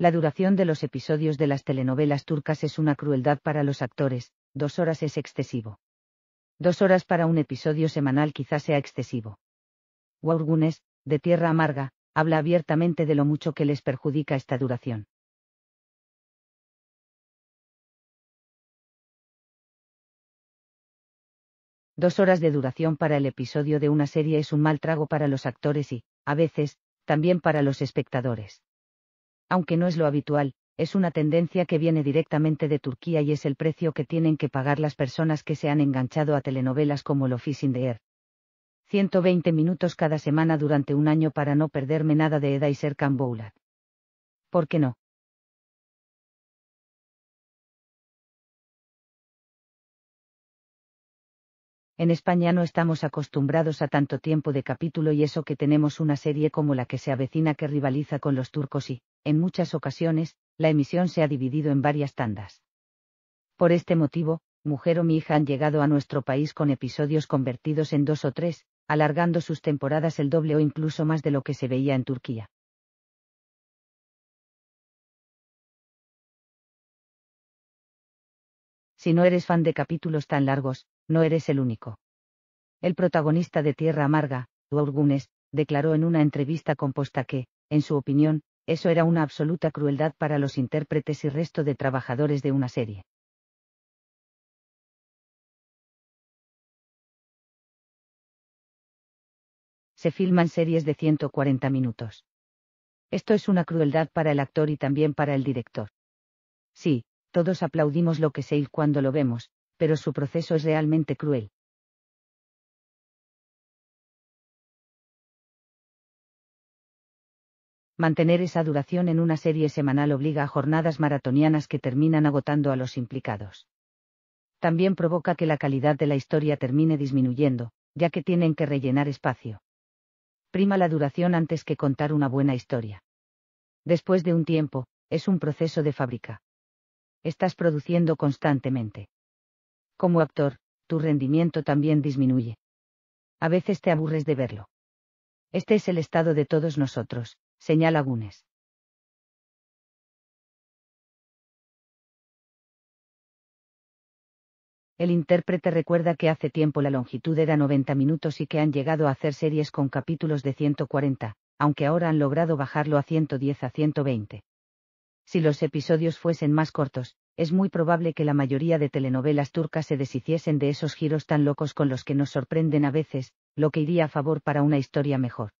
La duración de los episodios de las telenovelas turcas es una crueldad para los actores, dos horas es excesivo. Dos horas para un episodio semanal quizás sea excesivo. Wargunes de Tierra Amarga, habla abiertamente de lo mucho que les perjudica esta duración. Dos horas de duración para el episodio de una serie es un mal trago para los actores y, a veces, también para los espectadores aunque no es lo habitual, es una tendencia que viene directamente de Turquía y es el precio que tienen que pagar las personas que se han enganchado a telenovelas como Lo fishing in the Air. 120 minutos cada semana durante un año para no perderme nada de Eda y ser ¿Por qué no? En España no estamos acostumbrados a tanto tiempo de capítulo y eso que tenemos una serie como la que se avecina que rivaliza con los turcos y, en muchas ocasiones, la emisión se ha dividido en varias tandas. Por este motivo, Mujer o mi hija han llegado a nuestro país con episodios convertidos en dos o tres, alargando sus temporadas el doble o incluso más de lo que se veía en Turquía. Si no eres fan de capítulos tan largos, no eres el único. El protagonista de Tierra Amarga, Duaur declaró en una entrevista con Posta que, en su opinión, eso era una absoluta crueldad para los intérpretes y resto de trabajadores de una serie. Se filman series de 140 minutos. Esto es una crueldad para el actor y también para el director. Sí, todos aplaudimos lo que Sale cuando lo vemos, pero su proceso es realmente cruel. Mantener esa duración en una serie semanal obliga a jornadas maratonianas que terminan agotando a los implicados. También provoca que la calidad de la historia termine disminuyendo, ya que tienen que rellenar espacio. Prima la duración antes que contar una buena historia. Después de un tiempo, es un proceso de fábrica estás produciendo constantemente. Como actor, tu rendimiento también disminuye. A veces te aburres de verlo. Este es el estado de todos nosotros, señala Gunes. El intérprete recuerda que hace tiempo la longitud era 90 minutos y que han llegado a hacer series con capítulos de 140, aunque ahora han logrado bajarlo a 110 a 120. Si los episodios fuesen más cortos, es muy probable que la mayoría de telenovelas turcas se deshiciesen de esos giros tan locos con los que nos sorprenden a veces, lo que iría a favor para una historia mejor.